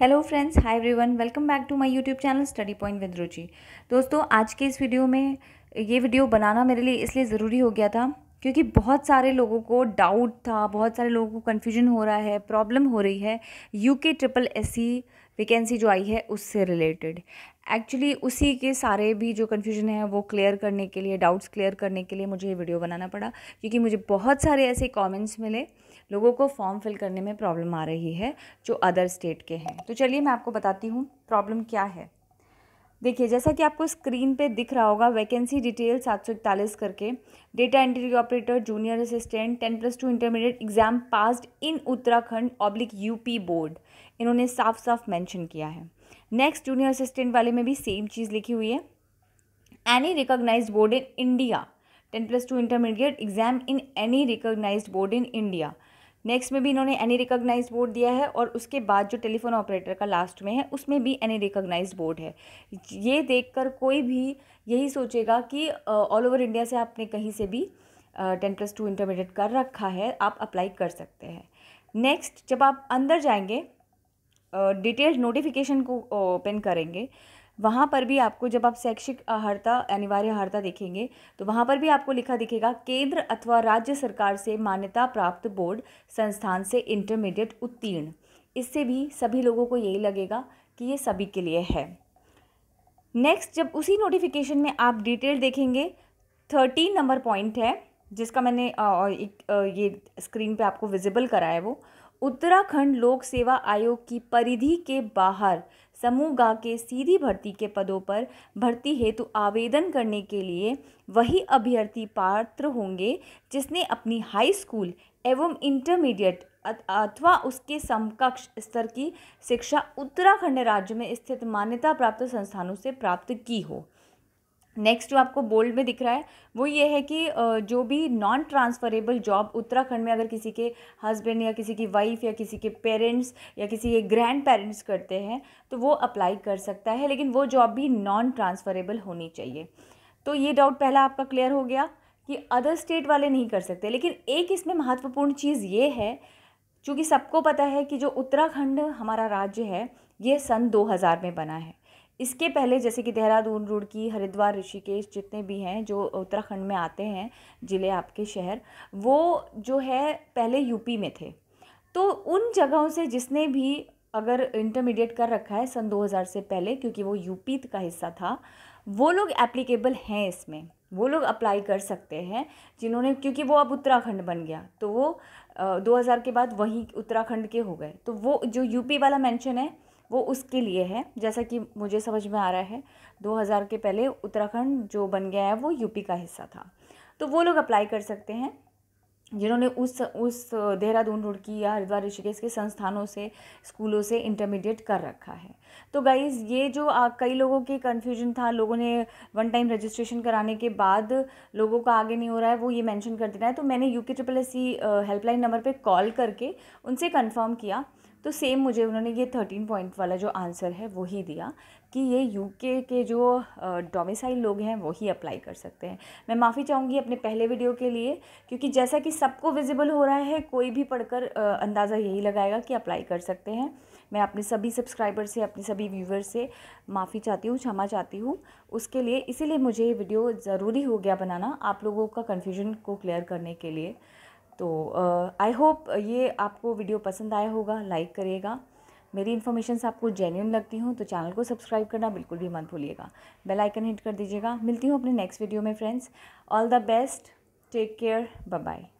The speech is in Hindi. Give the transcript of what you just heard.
hello friends hi everyone welcome back to my YouTube channel study point with Ruchi दोस्तों आज के इस वीडियो में ये वीडियो बनाना मेरे लिए इसलिए ज़रूरी हो गया था क्योंकि बहुत सारे लोगों को डाउट था बहुत सारे लोगों को कन्फ्यूजन हो रहा है प्रॉब्लम हो रही है you K triple S C vacancy जो आई है उससे रिलेटेड एक्चुअली उसी के सारे भी जो कन्फ्यूजन है वो क्लियर करने के लिए डाउट्स क्लियर करने के लिए मुझे ये वीडियो बनाना पड़ा क्योंकि मुझे बहुत सारे ऐसे कॉमेंट्स मिले लोगों को फॉर्म फिल करने में प्रॉब्लम आ रही है जो अदर स्टेट के हैं तो चलिए मैं आपको बताती हूँ प्रॉब्लम क्या है देखिए जैसा कि आपको स्क्रीन पे दिख रहा होगा वैकेंसी डिटेल सात सौ इकतालीस करके data entry operator junior assistant ten plus two intermediate exam passed in Uttarakhand oblique UP board इन्होंने साफ साफ मेंशन किया है नेक्स्ट जूनियर असिस्टेंट वाले में भी सेम चीज़ लिखी हुई है any recognise board in India ten plus two intermediate exam in any recognise board in India next में भी इन्होंने एनी रिकॉग्नाइज बोर्ड दिया है और उसके बाद जो टेलीफोन ऑपरेटर का लास्ट में है उसमें भी एनी रिकॉग्नाइज बोर्ड है ये देखकर कोई भी यही सोचेगा कि ऑल ओवर इंडिया से आपने कहीं से भी टेन प्लस टू इंटरमीडिएट कर रखा है आप अप्लाई कर सकते हैं नेक्स्ट जब आप अंदर जाएंगे डिटेल्ड नोटिफिकेशन को ओपन करेंगे वहाँ पर भी आपको जब आप शैक्षिक अर्हता अनिवार्य आहारता देखेंगे तो वहाँ पर भी आपको लिखा दिखेगा केंद्र अथवा राज्य सरकार से मान्यता प्राप्त बोर्ड संस्थान से इंटरमीडिएट उत्तीर्ण इससे भी सभी लोगों को यही लगेगा कि ये सभी के लिए है नेक्स्ट जब उसी नोटिफिकेशन में आप डिटेल देखेंगे थर्टीन नंबर पॉइंट है जिसका मैंने एक, ये स्क्रीन पे आपको विजिबल कराया है वो उत्तराखंड लोक सेवा आयोग की परिधि के बाहर समूह गा के सीधी भर्ती के पदों पर भर्ती हेतु आवेदन करने के लिए वही अभ्यर्थी पात्र होंगे जिसने अपनी हाई स्कूल एवं इंटरमीडिएट अथवा उसके समकक्ष स्तर की शिक्षा उत्तराखंड राज्य में स्थित मान्यता प्राप्त संस्थानों से प्राप्त की हो नेक्स्ट जो आपको बोल्ड में दिख रहा है वो ये है कि जो भी नॉन ट्रांसफ़रेबल जॉब उत्तराखंड में अगर किसी के हस्बैंड या किसी की वाइफ या किसी के पेरेंट्स या किसी के ग्रैंड पेरेंट्स करते हैं तो वो अप्लाई कर सकता है लेकिन वो जॉब भी नॉन ट्रांसफ़रेबल होनी चाहिए तो ये डाउट पहला आपका क्लियर हो गया कि अदर स्टेट वाले नहीं कर सकते लेकिन एक इसमें महत्वपूर्ण चीज़ ये है चूँकि सबको पता है कि जो उत्तराखंड हमारा राज्य है ये सन 2000 में बना है इसके पहले जैसे कि देहरादून रुड़की हरिद्वार ऋषिकेश जितने भी हैं जो उत्तराखंड में आते हैं ज़िले आपके शहर वो जो है पहले यूपी में थे तो उन जगहों से जिसने भी अगर इंटरमीडिएट कर रखा है सन 2000 से पहले क्योंकि वो यूपी का हिस्सा था वो लोग एप्लीकेबल हैं इसमें वो लोग अप्लाई कर सकते हैं जिन्होंने क्योंकि वो अब उत्तराखंड बन गया तो वो आ, 2000 के बाद वहीं उत्तराखंड के हो गए तो वो जो यूपी वाला मेंशन है वो उसके लिए है जैसा कि मुझे समझ में आ रहा है 2000 के पहले उत्तराखंड जो बन गया है वो यूपी का हिस्सा था तो वो लोग अप्लाई कर सकते हैं जिन्होंने उस उस देहरादून रुड़की या हरिद्वार ऋषिकेश के संस्थानों से स्कूलों से इंटरमीडिएट कर रखा है तो गाइज़ ये जो आ, कई लोगों के कन्फ्यूजन था लोगों ने वन टाइम रजिस्ट्रेशन कराने के बाद लोगों का आगे नहीं हो रहा है वो ये मेंशन कर देना है तो मैंने U K triple S C helpline number पे कॉल करके उनसे कंफर्म किया तो सेम मुझे उन्होंने ये थर्टीन पॉइंट वाला जो आंसर है वही दिया कि ये यूके के जो डोमिसाइल लोग हैं वही अप्लाई कर सकते हैं मैं माफ़ी चाहूँगी अपने पहले वीडियो के लिए क्योंकि जैसा कि सबको विजिबल हो रहा है कोई भी पढ़कर अंदाज़ा यही लगाएगा कि अप्लाई कर सकते हैं मैं अपने सभी सब्सक्राइबर से अपने सभी व्यूवर से माफ़ी चाहती हूँ क्षमा चाहती हूँ उसके लिए इसीलिए मुझे ये वीडियो ज़रूरी हो गया बनाना आप लोगों का कन्फ्यूजन को क्लियर करने के लिए तो आई uh, होप ये आपको वीडियो पसंद आया होगा लाइक करिएगा मेरी इन्फॉर्मेशन आपको जेन्यून लगती हूँ तो चैनल को सब्सक्राइब करना बिल्कुल भी मत भूलिएगा बेल आइकन हिट कर दीजिएगा मिलती हूँ अपने नेक्स्ट वीडियो में friends all the best take care bye bye